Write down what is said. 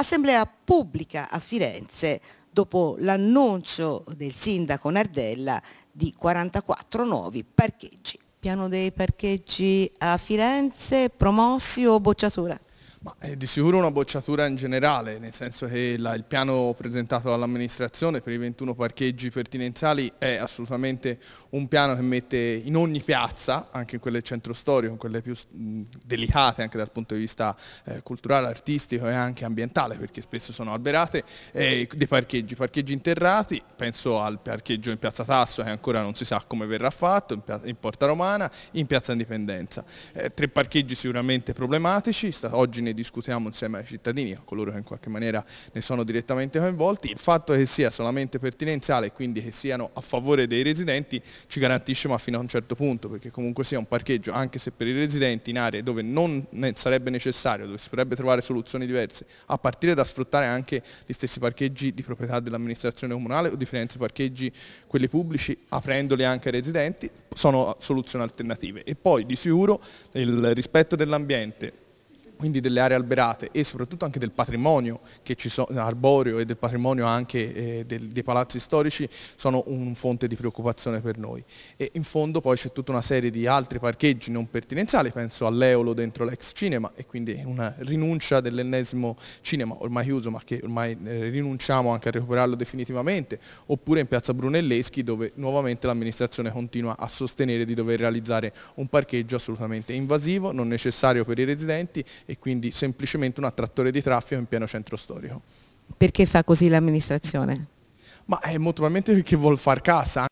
assemblea pubblica a Firenze dopo l'annuncio del sindaco Nardella di 44 nuovi parcheggi. Piano dei parcheggi a Firenze, promossi o bocciatura? Ma è eh, di sicuro una bocciatura in generale, nel senso che la, il piano presentato dall'amministrazione per i 21 parcheggi pertinenziali è assolutamente un piano che mette in ogni piazza, anche in quelle centro storico, in quelle più delicate anche dal punto di vista eh, culturale, artistico e anche ambientale, perché spesso sono alberate, eh, dei parcheggi, parcheggi interrati, penso al parcheggio in piazza Tasso che ancora non si sa come verrà fatto, in, in Porta Romana, in piazza Indipendenza. Eh, tre parcheggi sicuramente problematici, oggi ne ne discutiamo insieme ai cittadini, a coloro che in qualche maniera ne sono direttamente coinvolti, il fatto che sia solamente pertinenziale e quindi che siano a favore dei residenti ci garantisce ma fino a un certo punto, perché comunque sia un parcheggio, anche se per i residenti in aree dove non sarebbe necessario, dove si potrebbe trovare soluzioni diverse, a partire da sfruttare anche gli stessi parcheggi di proprietà dell'amministrazione comunale o di Firenze parcheggi, quelli pubblici, aprendoli anche ai residenti, sono soluzioni alternative. E poi di sicuro il rispetto dell'ambiente, quindi delle aree alberate e soprattutto anche del patrimonio che ci sono, arboreo e del patrimonio anche eh, del, dei palazzi storici sono un fonte di preoccupazione per noi. E in fondo poi c'è tutta una serie di altri parcheggi non pertinenziali, penso all'Eolo dentro l'ex cinema e quindi una rinuncia dell'ennesimo cinema ormai chiuso ma che ormai eh, rinunciamo anche a recuperarlo definitivamente, oppure in piazza Brunelleschi dove nuovamente l'amministrazione continua a sostenere di dover realizzare un parcheggio assolutamente invasivo, non necessario per i residenti e quindi semplicemente un attrattore di traffico in pieno centro storico. Perché fa così l'amministrazione? Ma è molto probabilmente perché vuol far casa.